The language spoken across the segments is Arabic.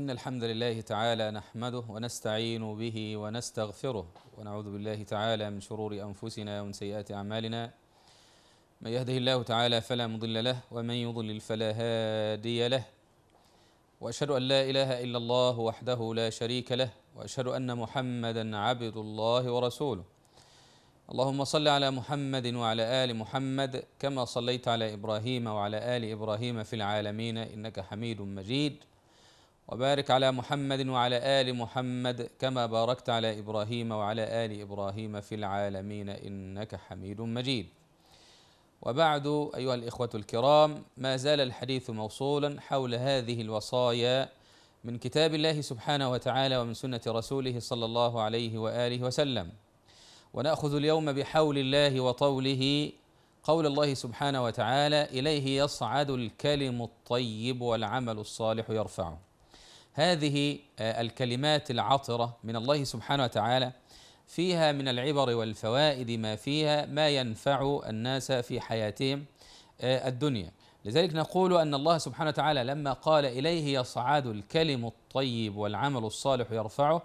إن الحمد لله تعالى نحمده ونستعين به ونستغفره ونعوذ بالله تعالى من شرور أنفسنا ومن سيئات أعمالنا من يهده الله تعالى فلا مضل له ومن يضلل فلا هادي له وأشهد أن لا إله إلا الله وحده لا شريك له وأشهد أن محمدا عبد الله ورسوله اللهم صل على محمد وعلى آل محمد كما صليت على إبراهيم وعلى آل إبراهيم في العالمين إنك حميد مجيد وبارك على محمد وعلى آل محمد كما باركت على إبراهيم وعلى آل إبراهيم في العالمين إنك حميد مجيد وبعد أيها الإخوة الكرام ما زال الحديث موصولا حول هذه الوصايا من كتاب الله سبحانه وتعالى ومن سنة رسوله صلى الله عليه وآله وسلم ونأخذ اليوم بحول الله وطوله قول الله سبحانه وتعالى إليه يصعد الكلم الطيب والعمل الصالح يرفعه هذه آه، الكلمات العطرة من الله سبحانه وتعالى فيها من العبر والفوائد ما فيها ما ينفع الناس في حياتهم آه، الدنيا لذلك نقول أن الله سبحانه وتعالى لما قال إليه يصعد الكلم الطيب والعمل الصالح يرفعه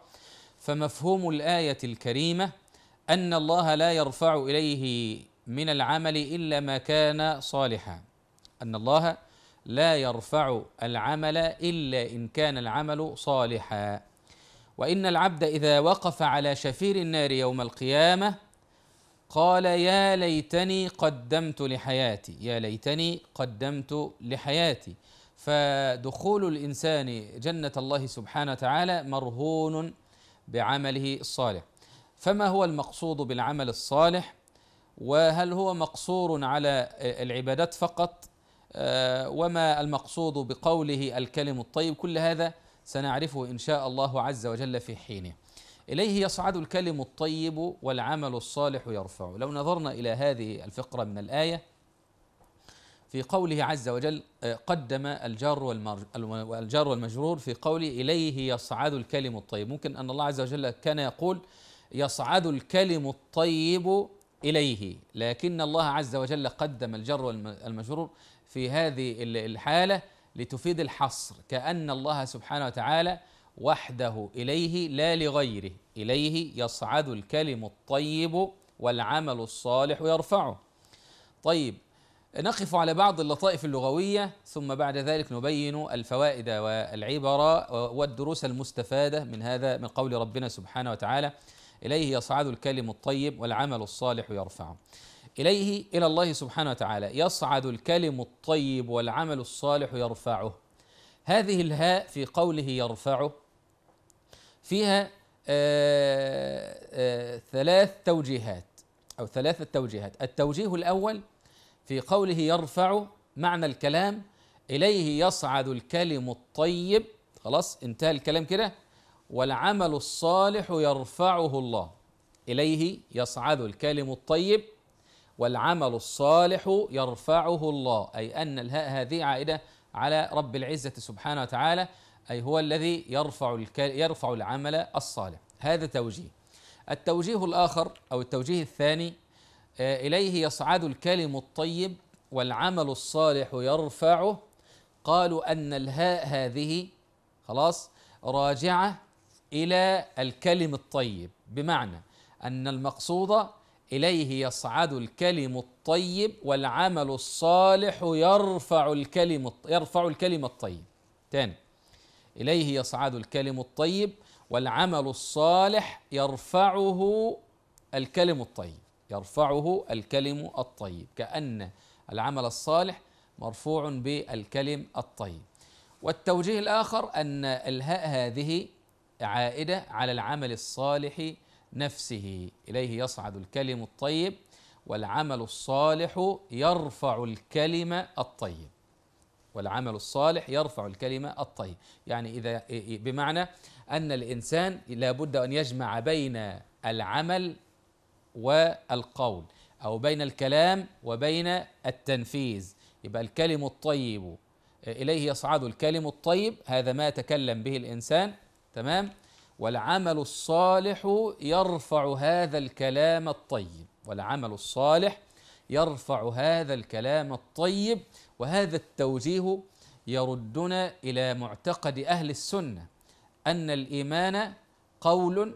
فمفهوم الآية الكريمة أن الله لا يرفع إليه من العمل إلا ما كان صالحا أن الله لا يرفع العمل الا ان كان العمل صالحا وان العبد اذا وقف على شفير النار يوم القيامه قال يا ليتني قدمت لحياتي يا ليتني قدمت لحياتي فدخول الانسان جنه الله سبحانه وتعالى مرهون بعمله الصالح فما هو المقصود بالعمل الصالح وهل هو مقصور على العبادات فقط آه، وما المقصود بقوله الكلم الطيب كل هذا سنعرفه إن شاء الله عز وجل في حينه إليه يصعد الكلم الطيب والعمل الصالح يرفعه لو نظرنا إلى هذه الفقرة من الآية في قوله عز وجل آه، قدم الجار والجار والمجرور في قوله إليه يصعد الكلم الطيب ممكن أن الله عز وجل كان يقول يصعد الكلم الطيب إليه لكن الله عز وجل قدم الجر والمجرور في هذه الحالة لتفيد الحصر كأن الله سبحانه وتعالى وحده إليه لا لغيره إليه يصعد الكلم الطيب والعمل الصالح يرفعه طيب نقف على بعض اللطائف اللغوية ثم بعد ذلك نبين الفوائد والعبر والدروس المستفادة من هذا من قول ربنا سبحانه وتعالى إليه يصعد الكلم الطيب والعمل الصالح يرفعه إليه إلى الله سبحانه وتعالى يصعد الكلم الطيب والعمل الصالح يرفعه هذه الهاء في قوله يرفعه فيها آآ آه، آآ آه، ثلاث توجيهات أو ثلاثة توجيهات التوجيه الأول في قوله يرفع معنى الكلام إليه يصعد الكلم الطيب خلاص انتهى الكلام كده والعمل الصالح يرفعه الله إليه يصعد الكلم الطيب والعمل الصالح يرفعه الله أي أن الهاء هذه عائدة على رب العزة سبحانه وتعالى أي هو الذي يرفع يرفع العمل الصالح هذا توجيه التوجيه الآخر أو التوجيه الثاني آه، إليه يصعد الكلم الطيب والعمل الصالح يرفعه قالوا أن الهاء هذه خلاص راجعة إلى الكلم الطيب بمعنى أن المقصود اليه يصعد الكلم الطيب والعمل الصالح يرفع الكلم يرفع الكلم الطيب تاني اليه يصعد الكلم الطيب والعمل الصالح يرفعه الكلم الطيب يرفعه الكلم الطيب كأن العمل الصالح مرفوع بالكلم الطيب والتوجيه الآخر أن الهاء هذه عائدة على العمل الصالح نفسه اليه يصعد الكلم الطيب والعمل الصالح يرفع الكلم الطيب والعمل الصالح يرفع الكلمه الطيب يعني اذا بمعنى ان الانسان لابد ان يجمع بين العمل والقول او بين الكلام وبين التنفيذ يبقى الكلم الطيب اليه يصعد الكلم الطيب هذا ما تكلم به الانسان تمام والعمل الصالح يرفع هذا الكلام الطيب والعمل الصالح يرفع هذا الكلام الطيب وهذا التوجيه يردنا الى معتقد اهل السنه ان الايمان قول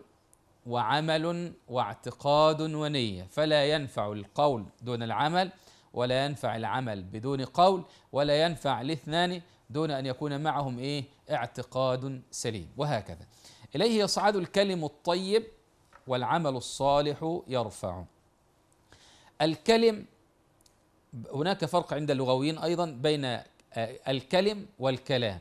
وعمل واعتقاد ونيه فلا ينفع القول دون العمل ولا ينفع العمل بدون قول ولا ينفع الاثنان دون ان يكون معهم ايه اعتقاد سليم وهكذا إليه يصعد الكلم الطيب والعمل الصالح يرفعه الكلم هناك فرق عند اللغويين أيضا بين آه، الكلم والكلام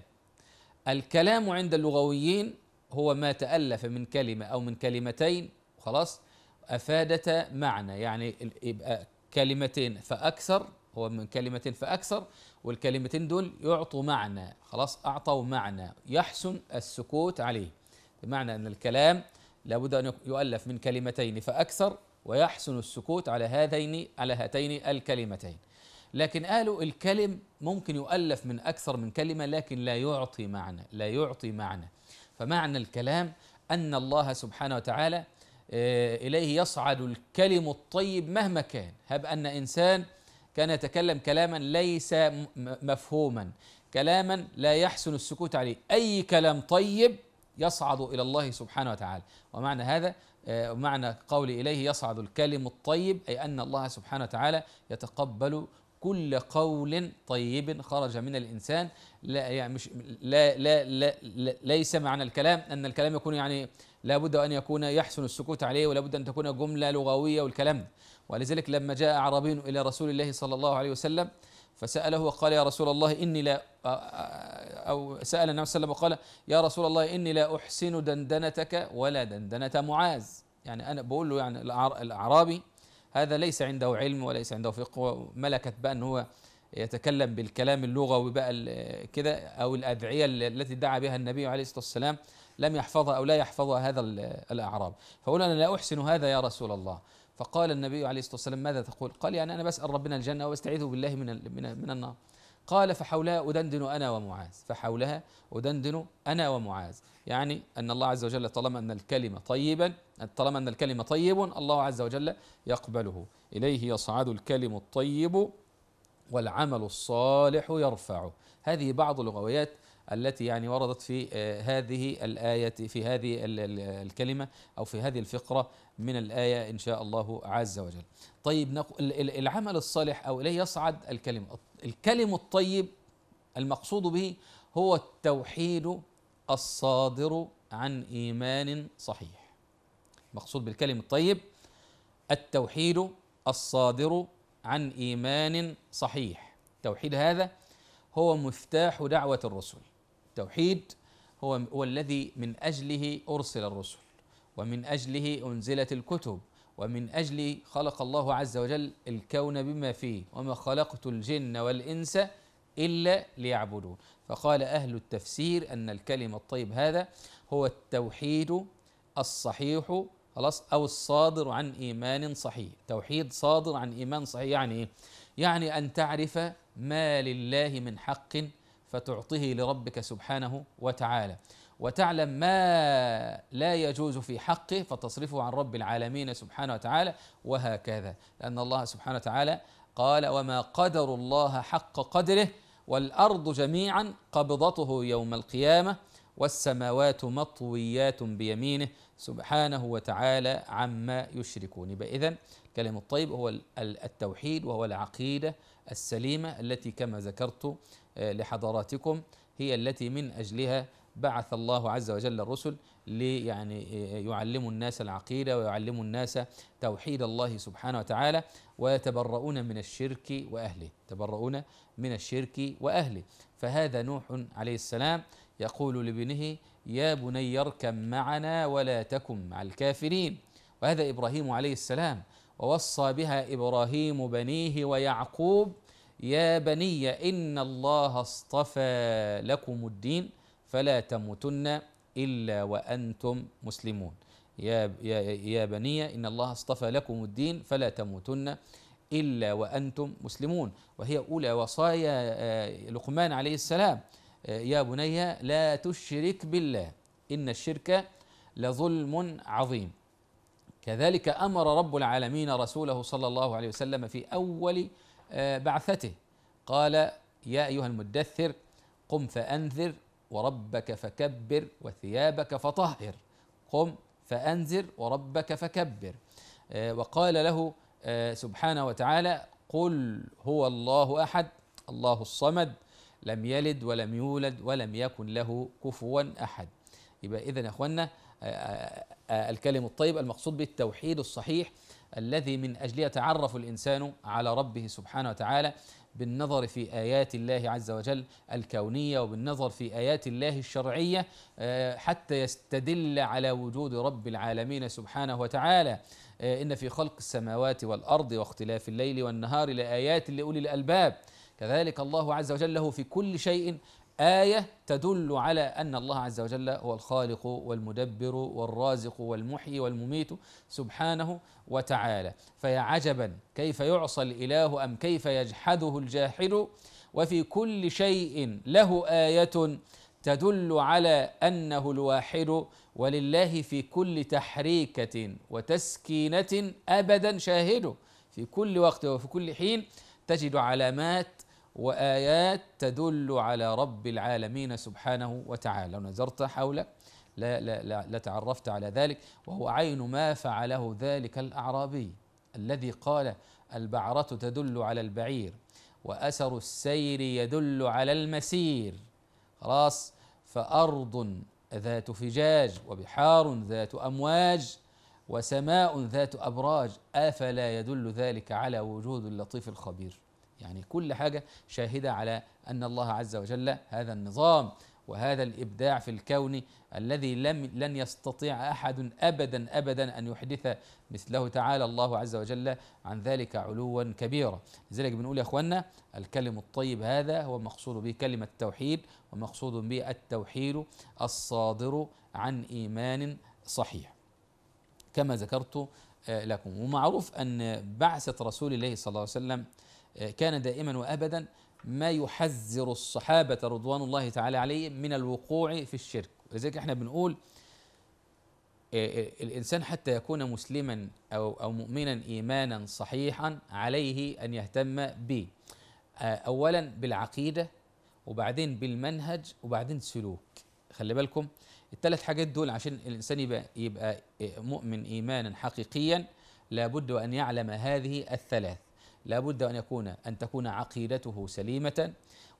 الكلام عند اللغويين هو ما تألف من كلمة أو من كلمتين خلاص أفادت معنى يعني يبقى كلمتين فأكثر هو من كلمتين فأكثر والكلمتين دول يعطوا معنى خلاص أعطوا معنى يحسن السكوت عليه بمعنى أن الكلام لابد أن يؤلف من كلمتين فأكثر ويحسن السكوت على هذين على هاتين الكلمتين لكن قالوا الكلم ممكن يؤلف من أكثر من كلمة لكن لا يعطي معنى لا يعطي معنى فمعنى الكلام أن الله سبحانه وتعالى آه، إليه يصعد الكلم الطيب مهما كان هب أن إنسان كان يتكلم كلاما ليس مفهوما كلاما لا يحسن السكوت عليه أي كلام طيب يصعد الى الله سبحانه وتعالى ومعنى هذا آه، معنى قول اليه يصعد الكلم الطيب اي ان الله سبحانه وتعالى يتقبل كل قول طيب خرج من الانسان لا يعني مش لا لا, لا, لا ليس معنى الكلام ان الكلام يكون يعني لابد ان يكون يحسن السكوت عليه ولابد ان تكون جمله لغويه والكلام ولذلك لما جاء اعرابي الى رسول الله صلى الله عليه وسلم فسأله وقال يا رسول الله إني لا أو سأل النبي صلى الله عليه وسلم وقال يا رسول الله إني لا أحسن دندنتك ولا دندنة معاذ يعني أنا بقول له يعني الأعرابي هذا ليس عنده علم وليس عنده فقه ملكت بقى أن هو يتكلم بالكلام اللغوي بقى كده أو الأدعية التي دعا بها النبي عليه الصلاة والسلام لم يحفظها أو لا يحفظها هذا الأعراب فقول أنا لا أحسن هذا يا رسول الله فقال النبي عليه الصلاه والسلام ماذا تقول؟ قال يعني انا بسال ربنا الجنه واستعيذ بالله من من من النار. قال فحولها أدندن أنا ومعاذ فحولها أدندن أنا ومعاذ يعني أن الله عز وجل طالما أن الكلمة طيبا طالما أن الكلمة طيب الله عز وجل يقبله إليه يصعد الكلم الطيب والعمل الصالح يرفعه هذه بعض الغويات التي يعني وردت في آه، هذه الآية في هذه الكلمة أو في هذه الفقرة من الآية إن شاء الله عز وجل طيب العمل الصالح أو إليه يصعد الكلمة الكلم الطيب المقصود به هو التوحيد الصادر عن إيمان صحيح مقصود بالكلم الطيب التوحيد الصادر عن إيمان صحيح توحيد هذا هو مفتاح دعوة الرسل التوحيد هو هو الذي من اجله ارسل الرسل ومن اجله انزلت الكتب ومن اجله خلق الله عز وجل الكون بما فيه وما خلقت الجن والانس الا ليعبدون فقال اهل التفسير ان الكلم الطيب هذا هو التوحيد الصحيح خلاص او الصادر عن ايمان صحيح توحيد صادر عن ايمان صحيح يعني ايه يعني ان تعرف ما لله من حق فتعطيه لربك سبحانه وتعالى وتعلم ما لا يجوز في حقه فتصرفه عن رب العالمين سبحانه وتعالى وهكذا لأن الله سبحانه وتعالى قال وما قدر الله حق قدره والأرض جميعا قبضته يوم القيامة والسماوات مطويات بيمينه سبحانه وتعالى عما يشركون إذن كلام الطيب هو التوحيد وهو العقيدة السليمة التي كما ذكرت آه، لحضراتكم هي التي من أجلها بعث الله عز وجل الرسل لي يعني، آه، يعلم يعلموا الناس العقيدة ويعلموا الناس توحيد الله سبحانه وتعالى ويتبرؤون من الشرك وأهله تبرؤون من الشرك وأهله فهذا نوح عليه السلام يقول لابنه يا بني اركب معنا ولا تكن مع الكافرين وهذا إبراهيم عليه السلام ووصى بها ابراهيم بنيه ويعقوب يا بني ان الله اصطفى لكم الدين فلا تموتن الا وانتم مسلمون يا يا يا بني ان الله اصطفى لكم الدين فلا تموتن الا وانتم مسلمون وهي اولى وصايا آه، لقمان عليه السلام آه، يا بني لا تشرك بالله ان الشرك لظلم عظيم كذلك امر رب العالمين رسوله صلى الله عليه وسلم في اول آه، بعثته قال يا ايها المدثر قم فانذر وربك فكبر وثيابك فطهر قم فانذر وربك فكبر آه، وقال له آه، سبحانه وتعالى قل هو الله احد الله الصمد لم يلد ولم يولد ولم يكن له كفوا احد يبقى اذا يا اخوانا آه، الكلم الطيب المقصود به التوحيد الصحيح الذي من اجله يتعرف الانسان على ربه سبحانه وتعالى بالنظر في ايات الله عز وجل الكونيه وبالنظر في ايات الله الشرعيه آه، حتى يستدل على وجود رب العالمين سبحانه وتعالى آه، ان في خلق السماوات والارض واختلاف الليل والنهار لايات لاولي الالباب كذلك الله عز وجل له في كل شيء آية تدل على أن الله عز وجل هو الخالق والمدبر والرازق والمحيي والمميت سبحانه وتعالى فيا عجبا كيف يعصى الإله أم كيف يجحده الجاحد وفي كل شيء له آية تدل على أنه الواحد ولله في كل تحريكة وتسكينة أبدا شاهده في كل وقت وفي كل حين تجد علامات وايات تدل على رب العالمين سبحانه وتعالى لو نظرت حولك لا لا لا لتعرفت على ذلك وهو عين ما فعله ذلك الاعرابي الذي قال البعره تدل على البعير واثر السير يدل على المسير خلاص فارض ذات فجاج وبحار ذات امواج وسماء ذات ابراج افلا يدل ذلك على وجود اللطيف الخبير يعني كل حاجة شاهدة على أن الله عز وجل هذا النظام وهذا الإبداع في الكون الذي لم لن يستطيع أحد أبدا أبدا أن يحدث مثله تعالى الله عز وجل عن ذلك علوا كبيرا لذلك بنقول يا أخوانا الكلم الطيب هذا هو مقصود به كلمة التوحيد ومقصود به التوحيد الصادر عن إيمان صحيح كما ذكرت آه، لكم ومعروف أن بعثة رسول الله صلى الله عليه وسلم كان دائما وابدا ما يحذر الصحابه رضوان الله تعالى عليهم من الوقوع في الشرك ولذلك احنا بنقول آه، آه، الانسان حتى يكون مسلما او او مؤمنا ايمانا صحيحا عليه ان يهتم ب آه، اولا بالعقيده وبعدين بالمنهج وبعدين سلوك خلي بالكم الثلاث حاجات دول عشان الانسان يبقى يبقى مؤمن ايمانا حقيقيا لابد ان يعلم هذه الثلاث لا بد أن يكون أن تكون عقيدته سليمة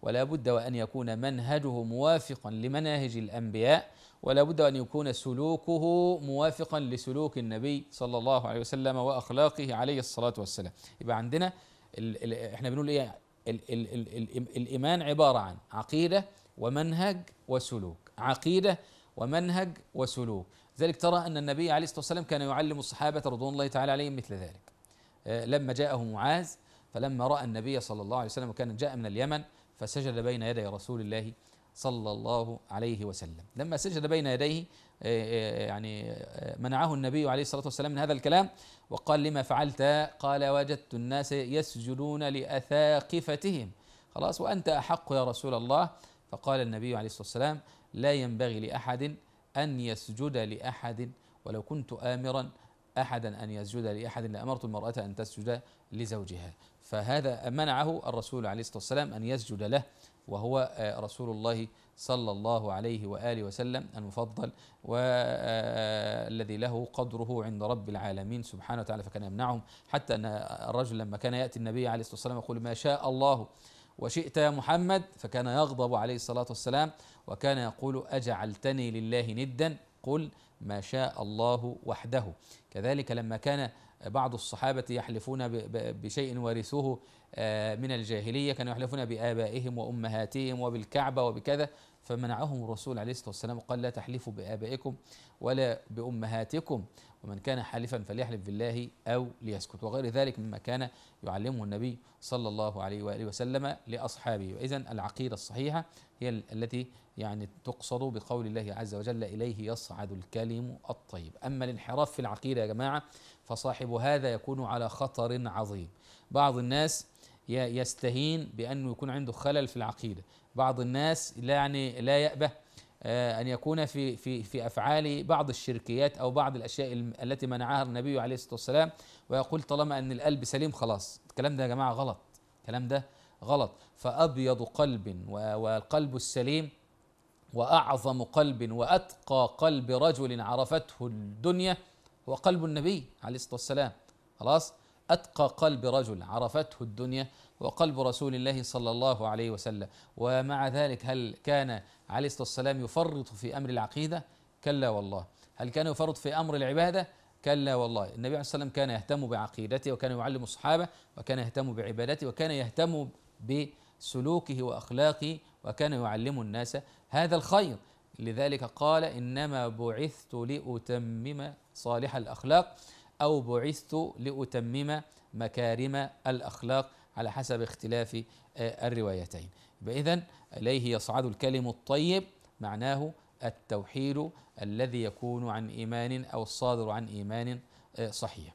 ولا بد وأن يكون منهجه موافقا لمناهج الأنبياء ولا بد أن يكون سلوكه موافقا لسلوك النبي صلى الله عليه وسلم وأخلاقه عليه الصلاة والسلام يبقى عندنا الـ الـ احنا بنقول ايه الـ الـ الـ الـ الإيمان عبارة عن عقيدة ومنهج وسلوك عقيدة ومنهج وسلوك ذلك ترى أن النبي عليه الصلاة والسلام كان يعلم الصحابة رضوان الله تعالى عليهم مثل ذلك لما جاءه معاذ فلما رأى النبي صلى الله عليه وسلم وكان جاء من اليمن فسجد بين يدي رسول الله صلى الله عليه وسلم لما سجد بين يديه آه، آه، يعني آه، منعه النبي عليه الصلاة والسلام من هذا الكلام وقال لما فعلت قال وجدت الناس يسجدون لأثاقفتهم خلاص وأنت أحق يا رسول الله فقال النبي عليه الصلاة والسلام لا ينبغي لأحد أن يسجد لأحد ولو كنت آمرا أحدا أن يسجد لأحد لأمرت المرأة أن تسجد لزوجها فهذا منعه الرسول عليه الصلاة والسلام أن يسجد له وهو آه، رسول الله صلى الله عليه وآله وسلم المفضل والذي آه، آه، له قدره عند رب العالمين سبحانه وتعالى فكان يمنعهم حتى أن الرجل لما كان يأتي النبي عليه الصلاة والسلام يقول ما شاء الله وشئت يا محمد فكان يغضب عليه الصلاة والسلام وكان يقول أجعلتني لله ندا قل ما شاء الله وحده كذلك لما كان بعض الصحابة يحلفون بشيء ورثوه آه، من الجاهلية كانوا يحلفون بآبائهم وأمهاتهم وبالكعبة وبكذا فمنعهم الرسول عليه الصلاة والسلام قال لا تحلفوا بآبائكم ولا بأمهاتكم ومن كان حالفا فليحلف بالله أو ليسكت وغير ذلك مما كان يعلمه النبي صلى الله عليه وآله وسلم لأصحابه وإذا العقيدة الصحيحة هي التي يعني تقصد بقول الله عز وجل إليه يصعد الكلم الطيب أما الانحراف في العقيدة يا جماعة فصاحب هذا يكون على خطر عظيم بعض الناس يستهين بأنه يكون عنده خلل في العقيدة بعض الناس لا يعني لا يأبه آه، أن يكون في في في أفعال بعض الشركيات أو بعض الأشياء التي منعها النبي عليه الصلاة والسلام ويقول طالما أن القلب سليم خلاص الكلام ده يا جماعة غلط الكلام ده غلط فأبيض قلب والقلب السليم وأعظم قلب وأتقى قلب رجل عرفته الدنيا هو قلب النبي عليه الصلاة والسلام خلاص أتقى قلب رجل عرفته الدنيا وقلب رسول الله صلى الله عليه وسلم ومع ذلك هل كان عليه الصلاة والسلام يفرط في أمر العقيدة؟ كلا والله هل كان يفرط في أمر العبادة؟ كلا والله النبي عليه الصلاة والسلام كان يهتم بعقيدته وكان يعلم الصحابة وكان يهتم بعبادته وكان يهتم بسلوكه وأخلاقه وكان يعلم الناس هذا الخير لذلك قال إنما بعثت لأتمم صالح الأخلاق أو بعثت لأتمم مكارم الأخلاق على حسب اختلاف آه، الروايتين فإذا إليه يصعد الكلم الطيب معناه التوحيد الذي يكون عن إيمان أو الصادر عن إيمان آه، صحيح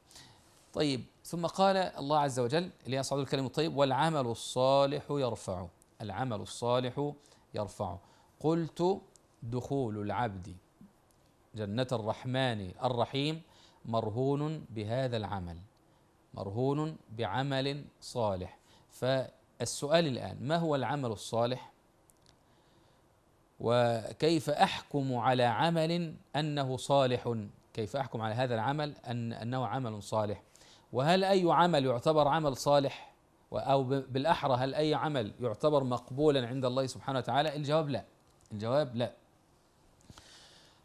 طيب ثم قال الله عز وجل إليه يصعد الكلم الطيب والعمل الصالح يرفعه العمل الصالح يرفعه قلت دخول العبد جنة الرحمن الرحيم مرهون بهذا العمل مرهون بعمل صالح فالسؤال الآن ما هو العمل الصالح وكيف أحكم على عمل أنه صالح كيف أحكم على هذا العمل أن أنه عمل صالح وهل أي عمل يعتبر عمل صالح أو بالأحرى هل أي عمل يعتبر مقبولا عند الله سبحانه وتعالى الجواب لا الجواب لا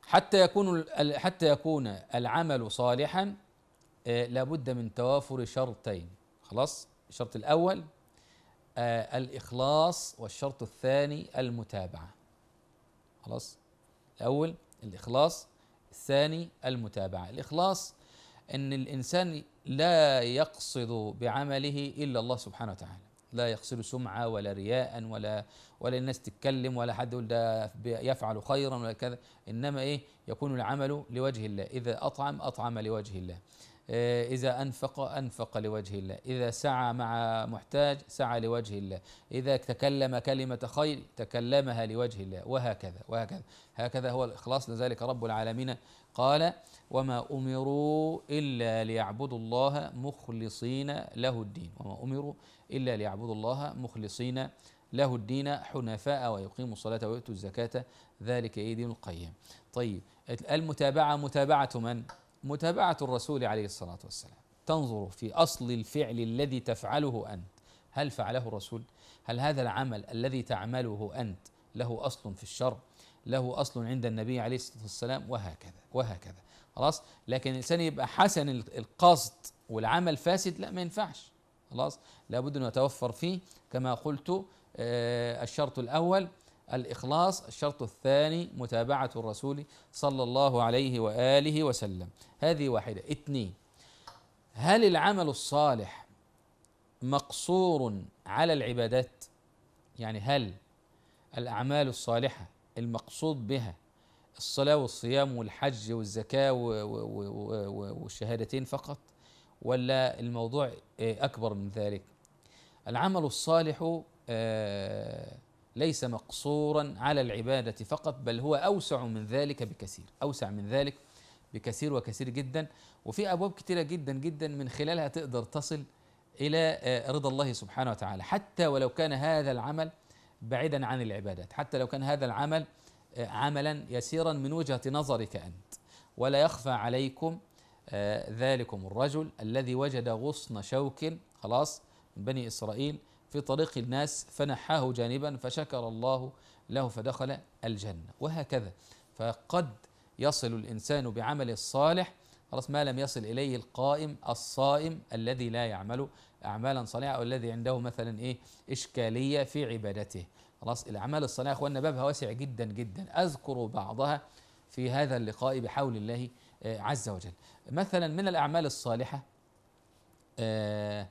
حتى يكون حتى يكون العمل صالحا آه، لابد من توافر شرطين خلاص الشرط الاول آه، الاخلاص والشرط الثاني المتابعه خلاص الاول الاخلاص الثاني المتابعه الاخلاص ان الانسان لا يقصد بعمله الا الله سبحانه وتعالى لا يقصد سمعه ولا رياء ولا ولا الناس تتكلم ولا حد يقول ده يفعل خيرا ولا كذا انما ايه يكون العمل لوجه الله اذا اطعم اطعم لوجه الله آه، إذا أنفق أنفق لوجه الله إذا سعى مع محتاج سعى لوجه الله إذا تكلم كلمة خير تكلمها لوجه الله وهكذا وهكذا هكذا هو الإخلاص لذلك رب العالمين قال وما أمروا إلا ليعبدوا الله مخلصين له الدين وما أمروا إلا ليعبدوا الله مخلصين له الدين حنفاء ويقيموا الصلاة ويؤتوا الزكاة ذلك إيه دين القيم طيب المتابعة متابعة من؟ متابعة الرسول عليه الصلاة والسلام تنظر في أصل الفعل الذي تفعله أنت هل فعله الرسول؟ هل هذا العمل الذي تعمله أنت له أصل في الشر؟ له أصل عند النبي عليه الصلاة والسلام وهكذا وهكذا خلاص لكن الإنسان يبقى حسن القصد والعمل فاسد لا ما ينفعش خلاص لابد أن يتوفر فيه كما قلت آه، الشرط الأول الإخلاص الشرط الثاني متابعة الرسول صلى الله عليه وآله وسلم هذه واحدة اثنين هل العمل الصالح مقصور على العبادات يعني هل الأعمال الصالحة المقصود بها الصلاة والصيام والحج والزكاة والشهادتين فقط ولا الموضوع إيه أكبر من ذلك العمل الصالح آه ليس مقصورا على العبادة فقط بل هو أوسع من ذلك بكثير أوسع من ذلك بكثير وكثير جدا وفي أبواب كثيرة جدا جدا من خلالها تقدر تصل إلى آه، رضا الله سبحانه وتعالى حتى ولو كان هذا العمل بعيدا عن العبادات حتى لو كان هذا العمل آه، عملا يسيرا من وجهة نظرك أنت ولا يخفى عليكم آه، ذلكم الرجل الذي وجد غصن شوك خلاص من بني إسرائيل في طريق الناس فنحاه جانبا فشكر الله له فدخل الجنة وهكذا فقد يصل الإنسان بعمل الصالح خلاص ما لم يصل إليه القائم الصائم الذي لا يعمل أعمالا صالحة أو الذي عنده مثلا إيه إشكالية في عبادته خلاص الأعمال الصالحة أخواننا بابها واسع جدا جدا أذكر بعضها في هذا اللقاء بحول الله آه، عز وجل مثلا من الأعمال الصالحة آه،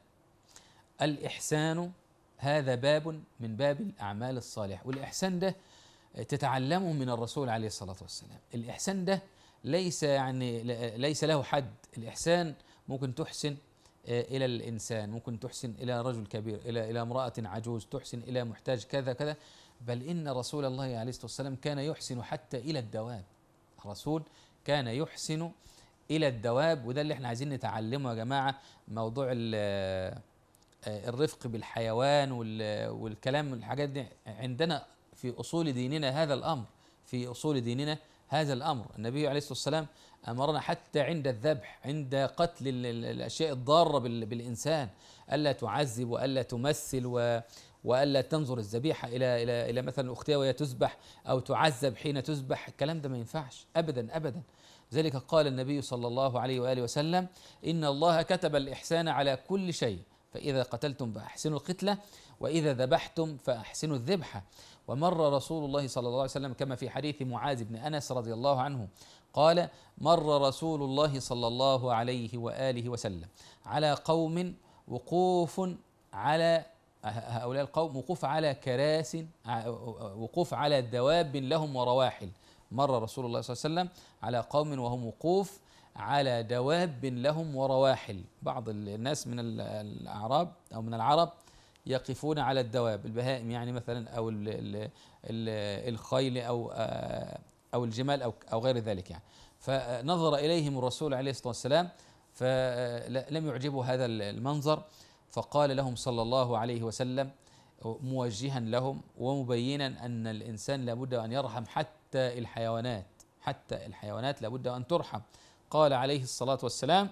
الإحسان هذا باب من باب الأعمال الصالحة والإحسان ده تتعلمه من الرسول عليه الصلاة والسلام الإحسان ده ليس يعني ليس له حد الإحسان ممكن تحسن آه، إلى الإنسان ممكن تحسن إلى رجل كبير إلى إلى امرأة عجوز تحسن إلى محتاج كذا كذا بل إن رسول الله عليه الصلاة والسلام كان يحسن حتى إلى الدواب الرسول كان يحسن إلى الدواب وده اللي احنا عايزين نتعلمه يا جماعة موضوع ال الرفق بالحيوان والكلام والحاجات دي عندنا في أصول ديننا هذا الأمر في أصول ديننا هذا الأمر النبي عليه الصلاة والسلام أمرنا حتى عند الذبح عند قتل الأشياء الضارة بالإنسان ألا تعذب وألا تمثل و والا تنظر الذبيحه الى الى الى مثلا اختها وهي تذبح او تعذب حين تذبح الكلام ده ما ينفعش ابدا ابدا ذلك قال النبي صلى الله عليه واله وسلم ان الله كتب الاحسان على كل شيء فإذا قتلتم فأحسنوا القتلة وإذا ذبحتم فأحسنوا الذبحة ومر رسول الله صلى الله عليه وسلم كما في حديث معاذ بن أنس رضي الله عنه قال مر رسول الله صلى الله عليه وآله وسلم على قوم وقوف على هؤلاء القوم وقوف على كراس وقوف على دواب لهم ورواحل مر رسول الله صلى الله عليه وسلم على قوم وهم وقوف على دواب لهم ورواحل بعض الناس من الأعراب أو من العرب يقفون على الدواب البهائم يعني مثلا أو الـ الـ الـ الخيل أو آه، أو الجمال أو أو غير ذلك يعني فنظر إليهم الرسول عليه الصلاة والسلام فلم يعجبه هذا المنظر فقال لهم صلى الله عليه وسلم موجها لهم ومبينا أن الإنسان لابد أن يرحم حتى الحيوانات حتى الحيوانات لابد أن ترحم قال عليه الصلاه والسلام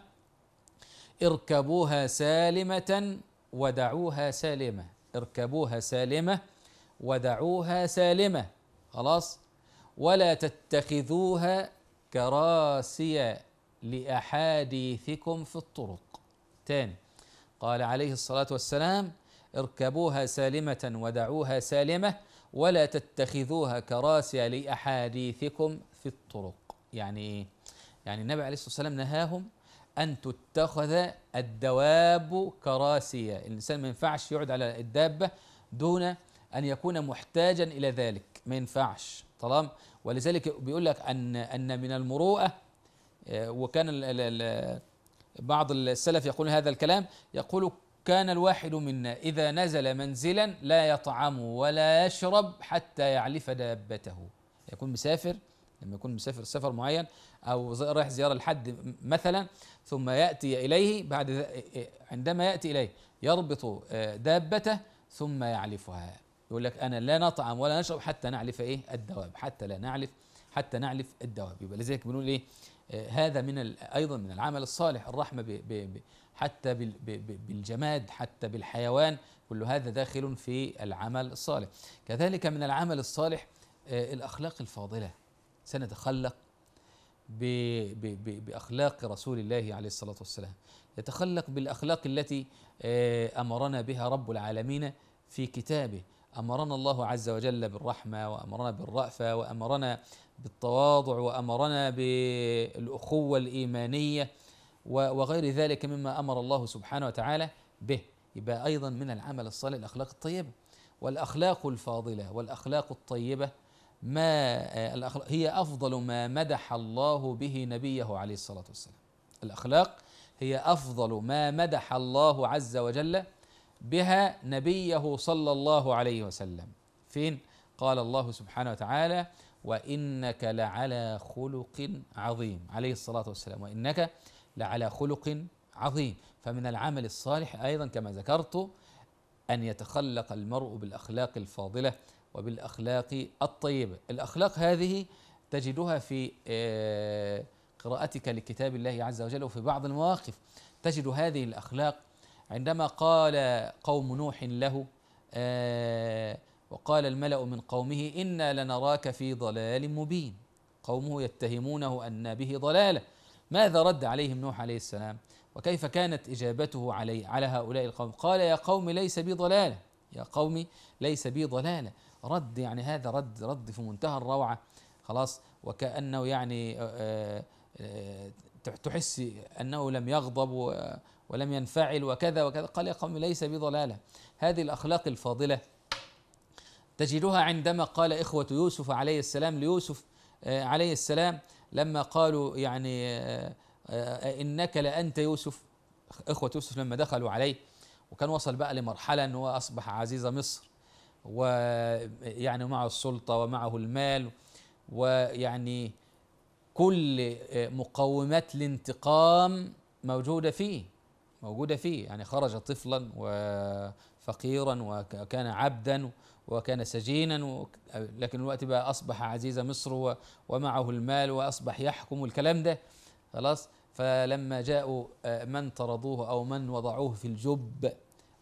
اركبوها سالمه ودعوها سالمه اركبوها سالمه ودعوها سالمه خلاص ولا تتخذوها كراسي لاحاديثكم في الطرق تاني قال عليه الصلاه والسلام اركبوها سالمه ودعوها سالمه ولا تتخذوها كراسي لاحاديثكم في الطرق يعني ايه يعني النبي عليه الصلاة والسلام نهاهم أن تتخذ الدواب كراسية الإنسان ما ينفعش يقعد على الدابة دون أن يكون محتاجا إلى ذلك ما ينفعش طالما ولذلك بيقول لك أن أن من المروءة آه، وكان بعض السلف يقول هذا الكلام يقول كان الواحد منا إذا نزل منزلا لا يطعم ولا يشرب حتى يعلف دابته يكون مسافر لما يكون مسافر سفر معين او رايح زياره لحد مثلا ثم ياتي اليه بعد إيه، عندما ياتي اليه يربط آه، دابته ثم يعلفها يقول لك انا لا نطعم ولا نشرب حتى نعلف ايه الدواب حتى لا نعلف حتى نعلف الدواب يبقى لذلك بنقول ايه آه، هذا من ايضا من العمل الصالح الرحمه ب ب حتى بالجماد حتى بالحيوان كل هذا داخل في العمل الصالح كذلك من العمل الصالح آه، الاخلاق الفاضله سنتخلق باخلاق رسول الله عليه الصلاه والسلام يتخلق بالاخلاق التي آه، امرنا بها رب العالمين في كتابه امرنا الله عز وجل بالرحمه وامرنا بالرافه وامرنا بالتواضع وامرنا بالاخوه الايمانيه وغير ذلك مما امر الله سبحانه وتعالى به يبقى ايضا من العمل الصالح الاخلاق الطيبه والاخلاق الفاضله والاخلاق الطيبه ما آه، هي أفضل ما مدح الله به نبيه عليه الصلاة والسلام الأخلاق هي أفضل ما مدح الله عز وجل بها نبيه صلى الله عليه وسلم فين قال الله سبحانه وتعالى وإنك لعلى خلق عظيم عليه الصلاة والسلام وإنك لعلى خلق عظيم فمن العمل الصالح أيضا كما ذكرت أن يتخلق المرء بالأخلاق الفاضلة وبالاخلاق الطيبه الاخلاق هذه تجدها في آه، قراءتك لكتاب الله عز وجل وفي بعض المواقف تجد هذه الاخلاق عندما قال قوم نوح له آه، وقال الملا من قومه انا لنراك في ضلال مبين قومه يتهمونه ان به ضلاله ماذا رد عليهم نوح عليه السلام وكيف كانت اجابته علي على هؤلاء القوم قال يا قوم ليس بي ضلاله يا قوم ليس بي ضلاله رد يعني هذا رد رد في منتهى الروعه خلاص وكانه يعني آه، آه، آه، تحس انه لم يغضب ولم ينفعل وكذا وكذا قال يا قوم ليس بضلالة هذه الاخلاق الفاضله تجدها عندما قال اخوه يوسف عليه السلام ليوسف عليه السلام لما قالوا يعني انك لانت يوسف اخوه يوسف لما دخلوا عليه وكان وصل بقى لمرحله أنه اصبح عزيز مصر ويعني معه السلطة ومعه المال ويعني كل مقومات الانتقام موجودة فيه موجودة فيه يعني خرج طفلا وفقيرا وكان عبدا وكان سجينا لكن الوقت بقى أصبح عزيز مصر ومعه المال وأصبح يحكم الكلام ده خلاص فلما جاءوا آه، من طردوه أو من وضعوه في الجب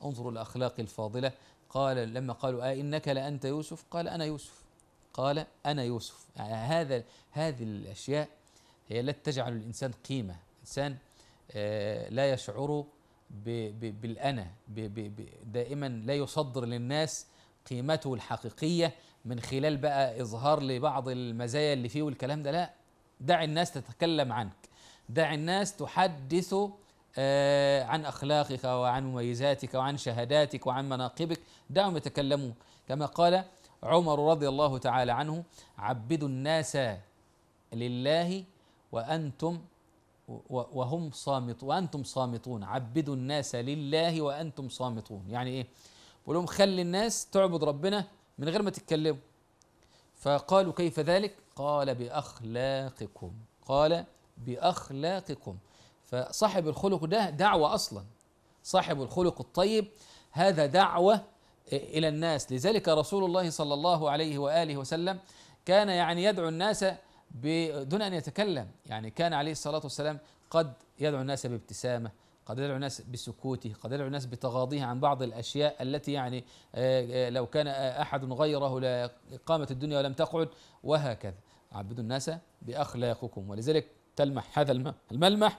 انظروا الأخلاق الفاضلة قال لما قالوا آه إنك لأنت يوسف قال أنا يوسف قال أنا يوسف يعني هذا هذه الأشياء هي التي تجعل الإنسان قيمة إنسان آه لا يشعر بالأنا دائما لا يصدر للناس قيمته الحقيقية من خلال بقى إظهار لبعض المزايا اللي فيه والكلام ده لا دع الناس تتكلم عنك دع الناس تحدث آه، عن أخلاقك وعن مميزاتك وعن شهاداتك وعن مناقبك دعهم يتكلمون كما قال عمر رضي الله تعالى عنه عبدوا الناس لله وأنتم وهم صامت وأنتم صامتون عبدوا الناس لله وأنتم صامتون يعني إيه بقول لهم خلي الناس تعبد ربنا من غير ما تتكلموا فقالوا كيف ذلك قال بأخلاقكم قال بأخلاقكم فصاحب الخلق ده دعوة أصلا صاحب الخلق الطيب هذا دعوة إلى الناس لذلك رسول الله صلى الله عليه وآله وسلم كان يعني يدعو الناس بدون أن يتكلم يعني كان عليه الصلاة والسلام قد يدعو الناس بابتسامة قد يدعو الناس بسكوته قد يدعو الناس بتغاضيه عن بعض الأشياء التي يعني آه، آه، لو كان أحد غيره لقامت الدنيا ولم تقعد وهكذا عبدوا الناس بأخلاقكم ولذلك تلمح هذا الملمح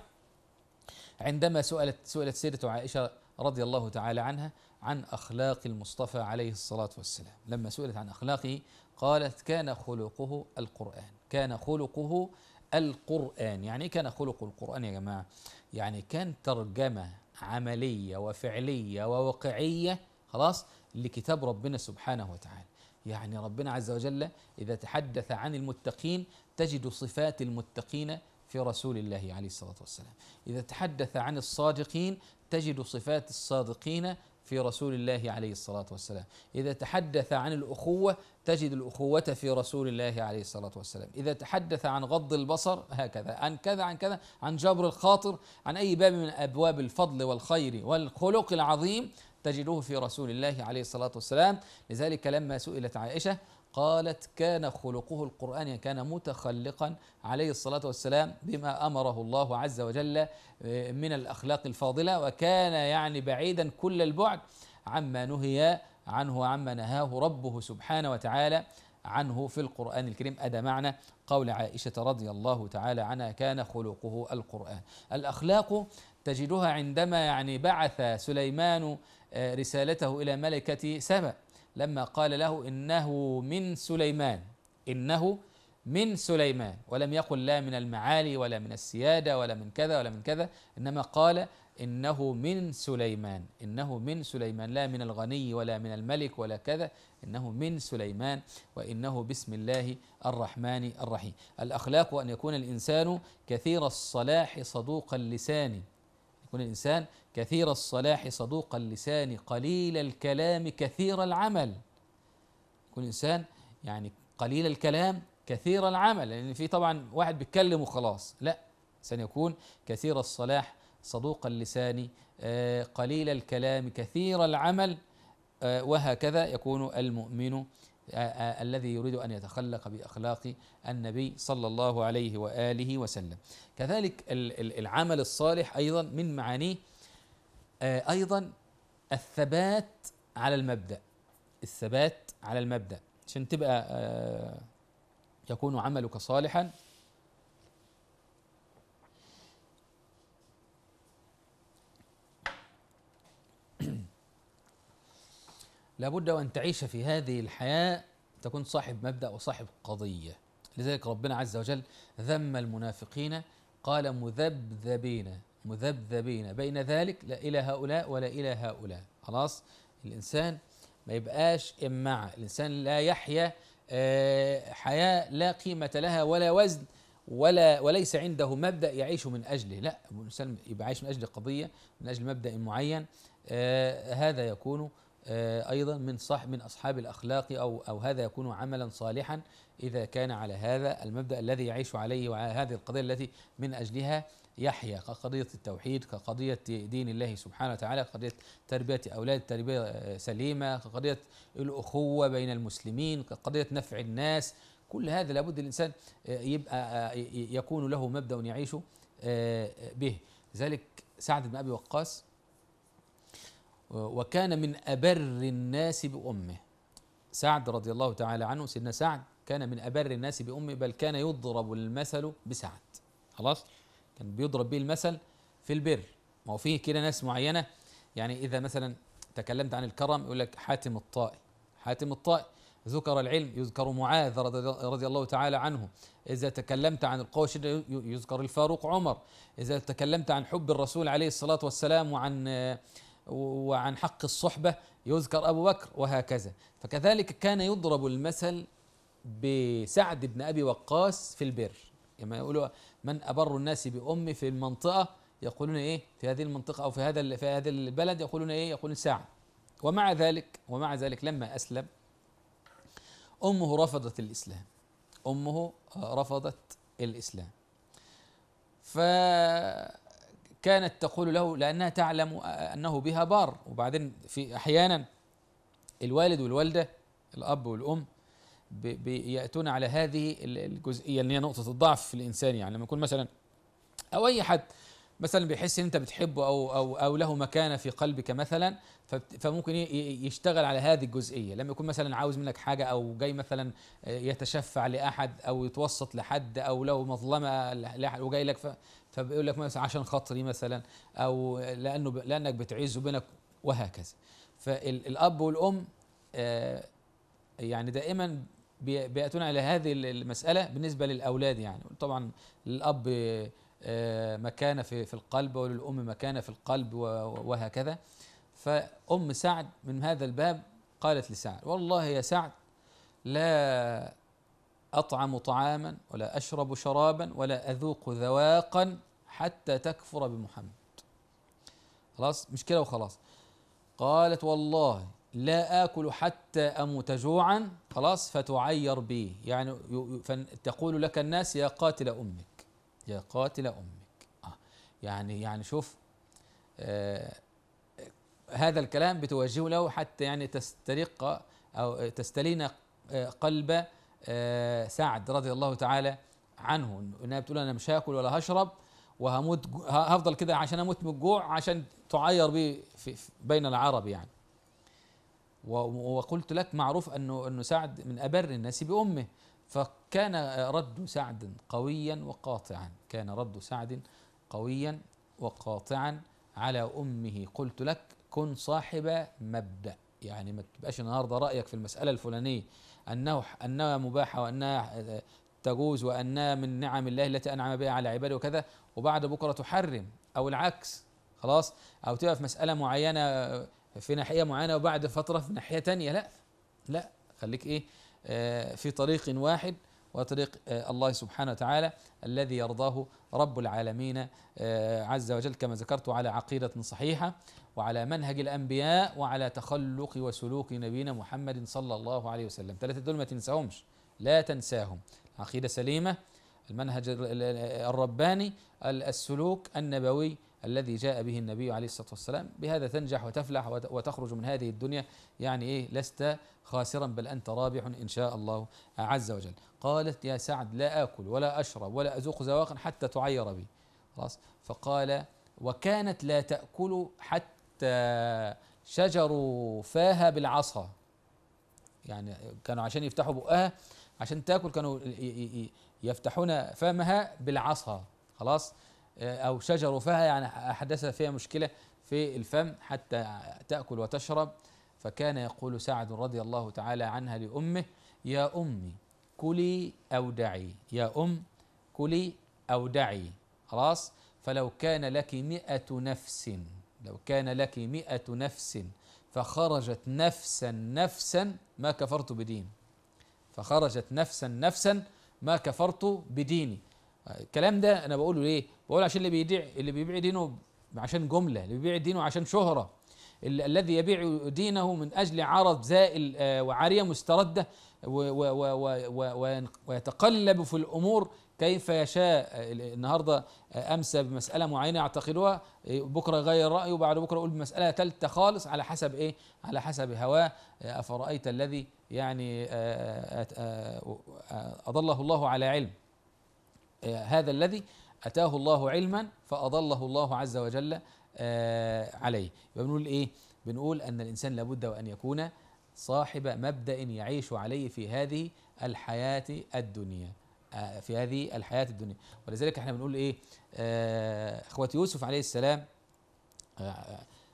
عندما سئلت سئلت سيرة عائشة رضي الله تعالى عنها عن أخلاق المصطفى عليه الصلاة والسلام لما سئلت عن أخلاقه قالت كان خلقه القرآن كان خلقه القرآن يعني إيه كان خلق القرآن يا جماعة يعني كان ترجمة عملية وفعلية وواقعية خلاص لكتاب ربنا سبحانه وتعالى يعني ربنا عز وجل إذا تحدث عن المتقين تجد صفات المتقين في رسول الله عليه الصلاه والسلام اذا تحدث عن الصادقين تجد صفات الصادقين في رسول الله عليه الصلاه والسلام، اذا تحدث عن الاخوه تجد الاخوه في رسول الله عليه الصلاه والسلام، اذا تحدث عن غض البصر هكذا، عن كذا عن كذا، عن جبر الخاطر، عن اي باب من ابواب الفضل والخير والخلق العظيم تجده في رسول الله عليه الصلاه والسلام، لذلك لما سئلت عائشه قالت كان خلقه القرآن يعني كان متخلقا عليه الصلاة والسلام بما أمره الله عز وجل آه، من الأخلاق الفاضلة وكان يعني بعيدا كل البعد عما نهي عنه وعما نهاه ربه سبحانه وتعالى عنه في القرآن الكريم أدى معنى قول عائشة رضي الله تعالى عنها كان خلقه القرآن الأخلاق تجدها عندما يعني بعث سليمان آه، رسالته إلى ملكة سبأ لما قال له إنه من سليمان إنه من سليمان ولم يقل لا من المعالي ولا من السيادة ولا من كذا ولا من كذا إنما قال إنه من سليمان إنه من سليمان لا من الغني ولا من الملك ولا كذا إنه من سليمان وإنه بسم الله الرحمن الرحيم الأخلاق أن يكون الإنسان كثير الصلاح صدوق اللسان يكون الإنسان كثير الصلاح صدوق اللسان قليل الكلام كثير العمل يكون الإنسان يعني قليل الكلام كثير العمل لأن يعني في طبعا واحد بيتكلم وخلاص لا الإنسان يكون كثير الصلاح صدوق اللسان آه، قليل الكلام كثير العمل آه، وهكذا يكون المؤمن الذي يريد أن يتخلق بأخلاق النبي صلى الله عليه وآله وسلم كذلك العمل الصالح أيضا من معانيه أيضا الثبات على المبدأ الثبات على المبدأ عشان تبقى يكون عملك صالحا لابد وأن تعيش في هذه الحياة تكون صاحب مبدأ وصاحب قضية لذلك ربنا عز وجل ذم المنافقين قال مذبذبين مذبذبين بين ذلك لا إلى هؤلاء ولا إلى هؤلاء خلاص الإنسان ما يبقاش امع الإنسان لا يحيا آه، حياة لا قيمة لها ولا وزن ولا وليس عنده مبدا يعيش من اجله لا الانسان يبقى عايش من اجل قضيه من اجل مبدا معين آه، هذا يكون آه، أيضا من صاحب من أصحاب الأخلاق أو أو هذا يكون عملا صالحا إذا كان على هذا المبدأ الذي يعيش عليه وعلى هذه القضية التي من أجلها يحيى كقضية التوحيد كقضية دين الله سبحانه وتعالى قضية تربية أولاد تربية آه، سليمة كقضية الأخوة بين المسلمين كقضية نفع الناس كل هذا لابد الإنسان آه، يبقى يكون له مبدأ يعيش به لذلك سعد بن أبي وقاص وكان من أبر الناس بأمه سعد رضي الله تعالى عنه سيدنا سعد كان من أبر الناس بأمه بل كان يضرب المثل بسعد خلاص كان بيضرب به المثل في البر ما هو فيه كده ناس معينة يعني إذا مثلا تكلمت عن الكرم يقول لك حاتم الطائي حاتم الطائي ذكر العلم يذكر معاذ رضي الله تعالى عنه إذا تكلمت عن القوة يذكر الفاروق عمر إذا تكلمت عن حب الرسول عليه الصلاة والسلام وعن وعن حق الصحبة يذكر أبو بكر وهكذا فكذلك كان يضرب المثل بسعد بن أبي وقاص في البر لما يقولوا من أبر الناس بأمي في المنطقة يقولون إيه في هذه المنطقة أو في هذا في هذا البلد يقولون إيه يقولون سعد ومع ذلك ومع ذلك لما أسلم أمه رفضت الإسلام أمه رفضت الإسلام ف كانت تقول له لأنها تعلم أنه بها بار وبعدين في أحيانا الوالد والوالدة الأب والأم بيأتون على هذه الجزئية اللي هي نقطة الضعف في الإنسان يعني لما يكون مثلا أو أي حد مثلا بيحس ان انت بتحبه او او او له مكانه في قلبك مثلا فممكن يشتغل على هذه الجزئيه لما يكون مثلا عاوز منك حاجه او جاي مثلا يتشفع لاحد او يتوسط لحد او له مظلمه لاحد وجاي لك فبيقول لك مثلا عشان خاطري مثلا او لانه ب... لانك بتعز بينك وهكذا فالاب والام آه يعني دائما بياتون على هذه المساله بالنسبه للاولاد يعني طبعا الاب آه مكانه في في القلب وللام مكانه في القلب وهكذا فام سعد من هذا الباب قالت لسعد والله يا سعد لا أطعم طعاما ولا أشرب شرابا ولا أذوق ذواقا حتى تكفر بمحمد خلاص مش كده وخلاص قالت والله لا آكل حتى أموت جوعا خلاص فتعير بي يعني تقول لك الناس يا قاتل أمك يا قاتل أمك آه يعني يعني شوف آه هذا الكلام بتوجهه له حتى يعني تسترق أو تستلين قلب آه، سعد رضي الله تعالى عنه انها بتقول انا مش هاكل ولا هشرب وهموت هفضل كده عشان اموت من الجوع عشان تعير بي في بين العرب يعني وقلت لك معروف انه انه سعد من ابر الناس بامه فكان رد سعد قويا وقاطعا كان رد سعد قويا وقاطعا على امه قلت لك كن صاحب مبدا يعني ما تبقاش النهارده رايك في المساله الفلانيه أنه أنها مباحة وأنها آه، تجوز وأنها من نعم الله التي أنعم بها على عباده وكذا وبعد بكرة تحرم أو العكس خلاص أو تبقى في مسألة معينة آه، في ناحية معينة وبعد فترة في ناحية تانية لا لا خليك إيه آه، في طريق واحد وطريق آه، الله سبحانه وتعالى الذي يرضاه رب العالمين آه، عز وجل كما ذكرت على عقيدة صحيحة وعلى منهج الأنبياء وعلى تخلق وسلوك نبينا محمد صلى الله عليه وسلم ثلاثة دول ما تنساهمش لا تنساهم عقيدة سليمة المنهج الرباني السلوك النبوي الذي جاء به النبي عليه الصلاه والسلام بهذا تنجح وتفلح وتخرج من هذه الدنيا يعني ايه لست خاسرا بل انت رابح ان شاء الله عز وجل قالت يا سعد لا آكل ولا أشرب ولا أذوق زواقا حتى تعير بي خلاص فقال وكانت لا تأكل حتى شجروا فاها بالعصا يعني كانوا عشان يفتحوا بقها عشان تاكل كانوا يفتحون فمها بالعصا خلاص آه، او شجر فها يعني احدث فيها مشكله في الفم حتى تاكل وتشرب فكان يقول سعد رضي الله تعالى عنها لامه يا امي كلي أو دعي يا أم كلي أو دعي خلاص فلو كان لك مئة نفس لو كان لك مئة نفس فخرجت نفسا نفسا ما كفرت بدين فخرجت نفسا نفسا ما كفرت بديني الكلام ده انا بقوله ليه بقوله عشان اللي بيدع اللي بيبيع دينه عشان جمله اللي بيبيع دينه عشان شهره الذي يبيع دينه من أجل عرض زائل آه، وعارية مستردة ويتقلب في الأمور كيف يشاء النهاردة آه، أمس بمسألة معينة يعتقدها إيه، بكرة يغير رأيه وبعد بكرة يقول بمسألة تالتة خالص على حسب إيه على حسب هواه آه، أفرأيت الذي يعني أضله الله على علم هذا الذي أتاه الله علما فأضله الله عز وجل آه، عليه بنقول إيه بنقول أن الإنسان لابد وأن يكون صاحب مبدأ يعيش عليه في هذه الحياة الدنيا آه، في هذه الحياة الدنيا ولذلك احنا بنقول إيه آه، إخوة يوسف عليه السلام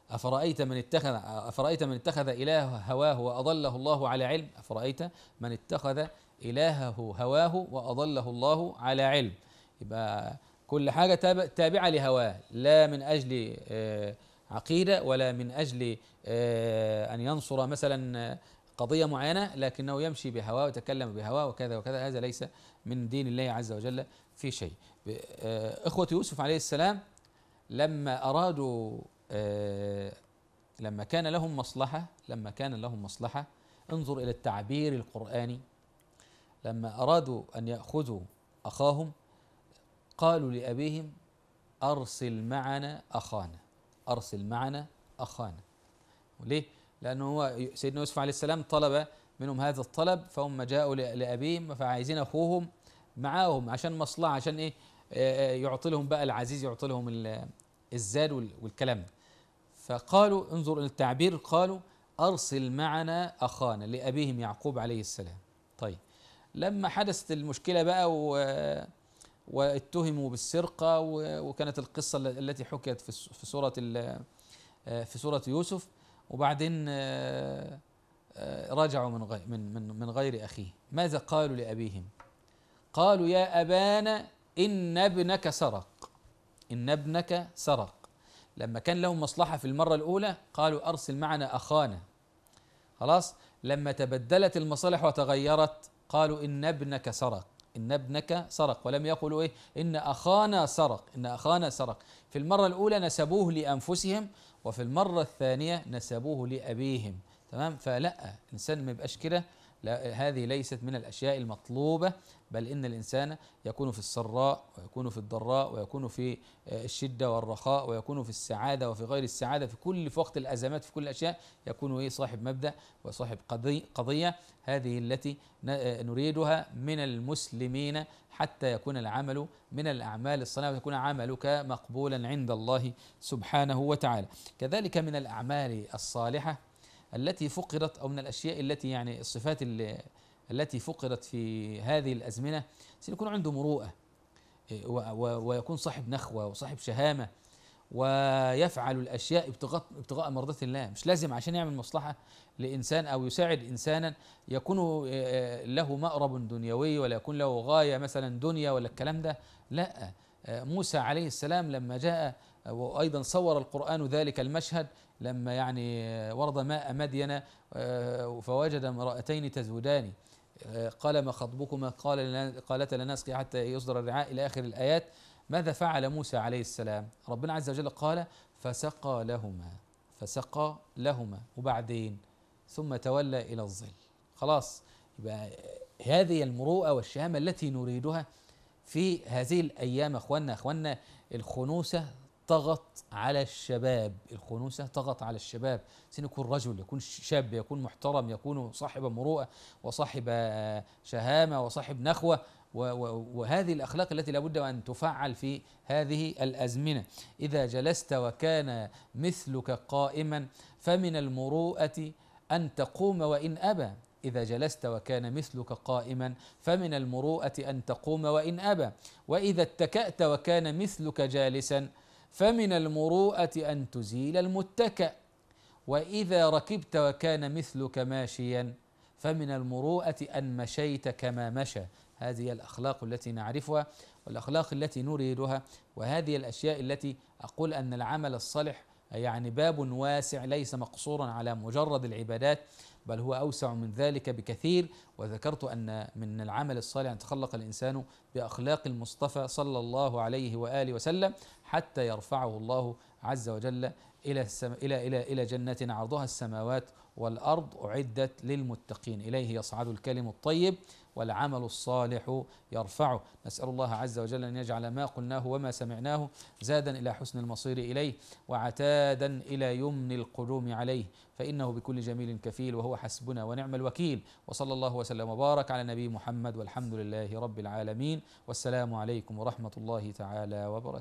أفرأيت من اتخذ أفرأيت من اتخذ إله هواه وأضله الله على علم أفرأيت من اتخذ إلهه هواه وأضله الله على علم يبقى كل حاجة تابعة لهواه لا من أجل آه، عقيدة ولا من أجل آه، أن ينصر مثلا آه، قضية معينة لكنه يمشي بهواه ويتكلم بهواه وكذا وكذا هذا ليس من دين الله عز وجل في شيء إخوة يوسف عليه السلام لما أرادوا لما كان لهم مصلحة لما كان لهم مصلحة انظر إلى التعبير القرآني لما أرادوا أن يأخذوا أخاهم قالوا لأبيهم أرسل معنا أخانا أرسل معنا أخانا ليه؟ لأنه هو سيدنا يوسف عليه السلام طلب منهم هذا الطلب فهم جاءوا لأبيهم فعايزين أخوهم معاهم عشان مصلحة عشان إيه يعطي لهم بقى العزيز يعطي لهم الزاد والكلام فقالوا انظر إلى التعبير قالوا أرسل معنا أخانا لأبيهم يعقوب عليه السلام طيب لما حدثت المشكلة بقى و واتهموا بالسرقة وكانت القصة التي حكيت في سورة آه، في سورة يوسف وبعدين آه، آه، رجعوا من غير من من من غير اخيه ماذا قالوا لابيهم قالوا يا ابانا ان ابنك سرق ان ابنك سرق لما كان لهم مصلحه في المره الاولى قالوا ارسل معنا اخانا خلاص لما تبدلت المصالح وتغيرت قالوا ان ابنك سرق إن ابنك سرق ولم يقولوا إيه إن أخانا سرق إن أخانا سرق في المرة الأولى نسبوه لأنفسهم وفي المرة الثانية نسبوه لأبيهم تمام فلا الإنسان ما يبقاش كده لا هذه ليست من الأشياء المطلوبة بل إن الإنسان يكون في السراء ويكون في الضراء ويكون في آه، الشدة والرخاء ويكون في السعادة وفي غير السعادة في كل في وقت الأزمات في كل الأشياء يكون إيه صاحب مبدأ وصاحب قضي قضية هذه التي آه، نريدها من المسلمين حتى يكون العمل من الأعمال الصالحة ويكون عملك مقبولا عند الله سبحانه وتعالى كذلك من الأعمال الصالحة التي فقدت او من الاشياء التي يعني الصفات اللي التي فقدت في هذه الازمنه سيكون عنده مروءه إيه، ويكون صاحب نخوه وصاحب شهامه ويفعل الاشياء ابتغاء ابتغاء مرضاه الله مش لازم عشان يعمل مصلحه لانسان او يساعد انسانا يكون إيه، إيه، له مأرب دنيوي ولا يكون له غايه مثلا دنيا ولا الكلام ده لا موسى عليه السلام لما جاء وايضا صور القران ذلك المشهد لما يعني ورد ماء مدين آه، فوجد امرأتين تزودان آه، قال ما خطبكما قال قالت لا نسقي حتى يصدر الرعاء إلى آخر الآيات ماذا فعل موسى عليه السلام ربنا عز وجل قال فسقى لهما فسقى لهما وبعدين ثم تولى إلى الظل خلاص يبقى هذه المروءة والشهامة التي نريدها في هذه الأيام أخوانا أخوانا الخنوسة طغت على الشباب الخنوسة طغت على الشباب سن يكون رجل يكون شاب يكون محترم يكون صاحب مروءة وصاحب آه، شهامة وصاحب نخوة وهذه الأخلاق التي لابد أن تفعل في هذه الأزمنة إذا جلست وكان مثلك قائما فمن المروءة أن تقوم وإن أبى إذا جلست وكان مثلك قائما فمن المروءة أن تقوم وإن أبى وإذا اتكأت وكان مثلك جالسا فمن المروءة أن تزيل المتكأ وإذا ركبت وكان مثلك ماشيا فمن المروءة أن مشيت كما مشى هذه الأخلاق التي نعرفها والأخلاق التي نريدها وهذه الأشياء التي أقول أن العمل الصالح يعني باب واسع ليس مقصورا على مجرد العبادات بل هو أوسع من ذلك بكثير وذكرت أن من العمل الصالح أن يتخلق الإنسان بأخلاق المصطفى صلى الله عليه وآله وسلم حتى يرفعه الله عز وجل إلى السم... إلى إلى إلى جنة عرضها السماوات والأرض أعدت للمتقين إليه يصعد الكلم الطيب والعمل الصالح يرفعه نسأل الله عز وجل أن يجعل ما قلناه وما سمعناه زادا إلى حسن المصير إليه وعتادا إلى يمن القدوم عليه فإنه بكل جميل كفيل وهو حسبنا ونعم الوكيل وصلى الله وسلم وبارك على نبي محمد والحمد لله رب العالمين والسلام عليكم ورحمة الله تعالى وبركاته